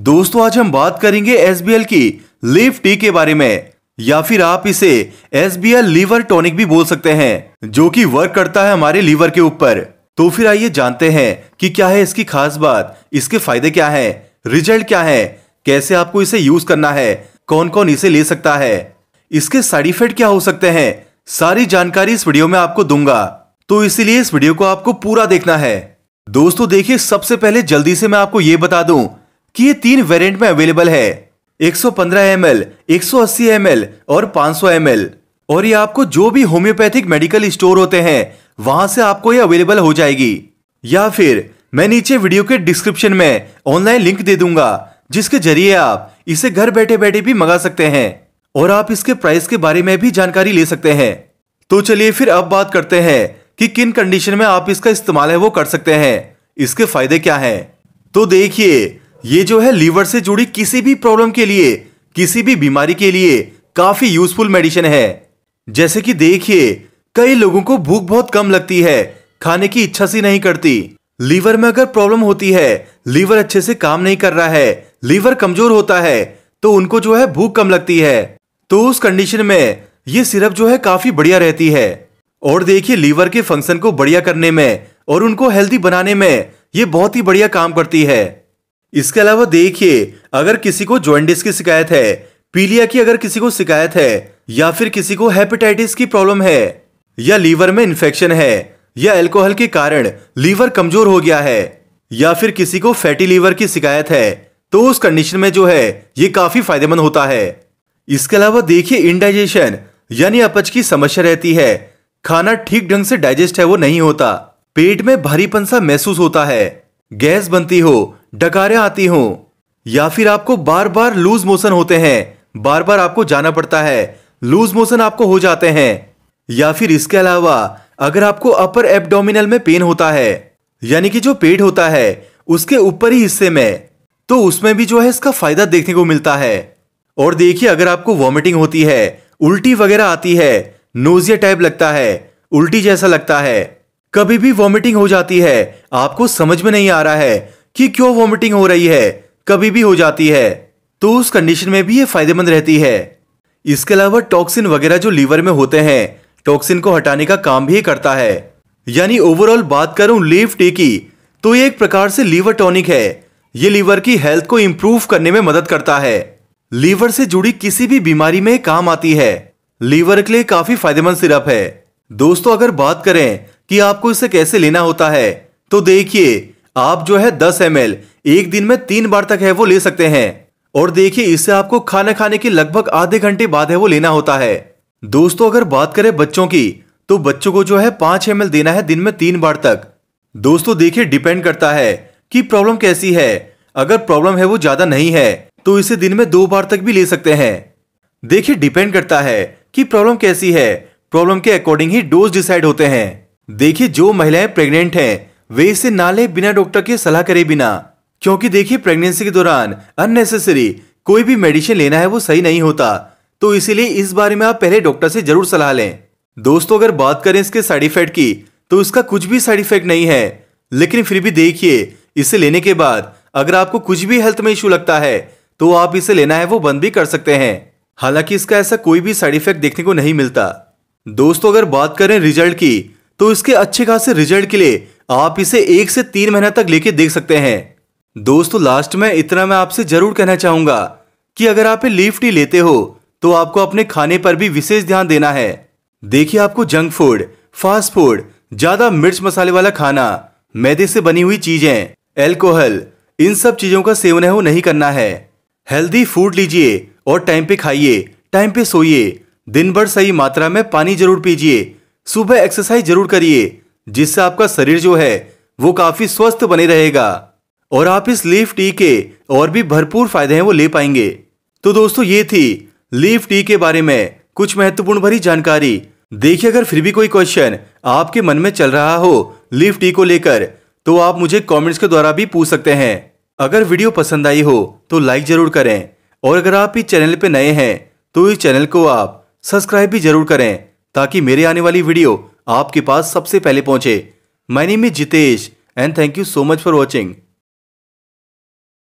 दोस्तों आज हम बात करेंगे एस की लिव टी के बारे में या फिर आप इसे एस लीवर टॉनिक भी बोल सकते हैं जो कि वर्क करता है हमारे लीवर के ऊपर तो फिर आइए जानते हैं कि क्या है इसकी खास बात इसके फायदे क्या है रिजल्ट क्या है कैसे आपको इसे यूज करना है कौन कौन इसे ले सकता है इसके साइड इफेक्ट क्या हो सकते हैं सारी जानकारी इस वीडियो में आपको दूंगा तो इसीलिए इस वीडियो को आपको पूरा देखना है दोस्तों देखिए सबसे पहले जल्दी से मैं आपको ये बता दूं कि ये तीन वेरिएंट में अवेलेबल है 115 ml, 180 ml और 500 ml और ये आपको जो भी होम्योपैथिक मेडिकल स्टोर होते हैं वहां से आपको ये अवेलेबल हो जाएगी या फिर मैं नीचे वीडियो के डिस्क्रिप्शन में ऑनलाइन लिंक दे दूंगा जिसके जरिए आप इसे घर बैठे बैठे भी मंगा सकते हैं और आप इसके प्राइस के बारे में भी जानकारी ले सकते हैं तो चलिए फिर अब बात करते हैं कि किन कंडीशन में आप इसका इस्तेमाल है वो कर सकते हैं इसके फायदे क्या हैं तो देखिए ये जो है लीवर से जुड़ी किसी भी प्रॉब्लम के लिए किसी भी बीमारी के लिए काफी यूजफुल मेडिसिन है जैसे कि देखिए कई लोगों को भूख बहुत कम लगती है खाने की इच्छा सी नहीं करती लीवर में अगर प्रॉब्लम होती है लीवर अच्छे से काम नहीं कर रहा है लीवर कमजोर होता है तो उनको जो है भूख कम लगती है तो उस कंडीशन में ये सिरप जो है काफी बढ़िया रहती है और देखिए लीवर के फंक्शन को बढ़िया करने में और उनको हेल्दी बनाने में ये बहुत ही बढ़िया काम करती है इसके अलावा देखिए अगर किसी को ज्वाइंटिस की शिकायत है पीलिया की अगर किसी को शिकायत है या फिर किसी को हेपेटाइटिस की प्रॉब्लम है या लीवर में इंफेक्शन है या अल्कोहल के कारण लीवर कमजोर हो गया है या फिर किसी को फैटी लीवर की शिकायत है तो उस कंडीशन में जो है ये काफी फायदेमंद होता है इसके अलावा देखिए इनडाइजेशन यानी अपच की समस्या रहती है खाना ठीक ढंग से डाइजेस्ट है वो नहीं होता पेट में भारीपन सा महसूस होता है गैस बनती हो डकारें आती हूं या फिर आपको बार बार लूज मोशन होते हैं बार बार आपको जाना पड़ता है लूज मोशन आपको हो जाते हैं या फिर इसके अलावा अगर आपको अपर एबडोमिनल में पेन होता है यानी कि जो पेट होता है उसके ऊपर ही हिस्से में तो उसमें भी जो है इसका फायदा देखने को मिलता है और देखिए अगर आपको वॉमिटिंग होती है उल्टी वगैरह आती है नोजिया टाइप लगता है उल्टी जैसा लगता है कभी भी वॉमिटिंग हो जाती है आपको समझ में नहीं आ रहा है कि क्यों वॉमिटिंग हो रही है कभी भी हो जाती है तो उस कंडीशन में भी ये फायदेमंद रहती है इसके अलावा टॉक्सिन वगैरह जो लीवर में होते हैं टॉक्सिन को हटाने का काम भी करता है यानी ओवरऑल बात करूं लीफ टी की तो ये एक प्रकार से लीवर टॉनिक है ये लीवर की हेल्थ को इम्प्रूव करने में मदद करता है लीवर से जुड़ी किसी भी बीमारी में काम आती है लीवर के लिए काफी फायदेमंद सिरप है दोस्तों अगर बात करें कि आपको इसे कैसे लेना होता है तो देखिए आप जो है दस एम एक दिन में तीन बार तक है वो ले सकते हैं और देखिए इससे आपको खाना खाने के लगभग आधे घंटे बाद है वो लेना होता है दोस्तों अगर बात करें बच्चों की तो बच्चों को जो है पांच एम देना है दिन में तीन बार तक दोस्तों देखिए डिपेंड करता है कि प्रॉब्लम कैसी है अगर प्रॉब्लम है वो ज्यादा नहीं है तो इसे दिन में दो बार तक भी ले सकते हैं देखिए डिपेंड करता है कि प्रॉब्लम कैसी है प्रॉब्लम के अकॉर्डिंग ही डोज डिसाइड होते हैं देखिए जो महिलाएं प्रेग्नेंट हैं वे इसे ना ले बिना डॉक्टर के सलाह करे बिना क्योंकि देखिए प्रेगनेंसी के दौरान अननेसेसरी कोई भी मेडिसिन लेना है वो सही नहीं होता तो इसीलिए इस बारे में आप पहले डॉक्टर से जरूर सलाह लें दोस्तों अगर बात करें इसके साइड इफेक्ट की तो इसका कुछ भी साइड इफेक्ट नहीं है लेकिन फिर भी देखिए इसे लेने के बाद अगर आपको कुछ भी हेल्थ में इश्यू लगता है तो आप इसे लेना है वो बंद भी कर सकते हैं हालांकि इसका ऐसा कोई भी साइड इफेक्ट देखने को नहीं मिलता दोस्तों अगर बात करें रिजल्ट की तो इसके अच्छे खासे रिजल्ट के लिए आप इसे एक से तीन महीने तक लेके देख सकते हैं दोस्तों लास्ट में इतना मैं आपसे जरूर कहना चाहूंगा कि अगर आप लीफ टी लेते हो तो आपको अपने खाने पर भी विशेष ध्यान देना है देखिए आपको जंक फूड फास्ट फूड ज्यादा मिर्च मसाले वाला खाना मैदे से बनी हुई चीजें एल्कोहल इन सब चीजों का सेवन है वो नहीं करना है हेल्दी फूड लीजिए और टाइम पे खाइए टाइम पे सोइए दिन भर सही मात्रा में पानी जरूर पीजिए सुबह एक्सरसाइज जरूर करिए जिससे आपका शरीर जो है वो काफी स्वस्थ बने रहेगा और आप इस लीफ टी के और भी भरपूर फायदे हैं वो ले पाएंगे तो दोस्तों ये थी लीफ टी के बारे में कुछ महत्वपूर्ण भरी जानकारी देखिए अगर फिर भी कोई क्वेश्चन आपके मन में चल रहा हो लीफ टी को लेकर तो आप मुझे कमेंट्स के द्वारा भी पूछ सकते हैं अगर वीडियो पसंद आई हो तो लाइक जरूर करें और अगर आप इस चैनल पर नए हैं तो इस चैनल को आप सब्सक्राइब भी जरूर करें ताकि मेरे आने वाली वीडियो आपके पास सबसे पहले पहुंचे my name is Jitesh and thank you so much for watching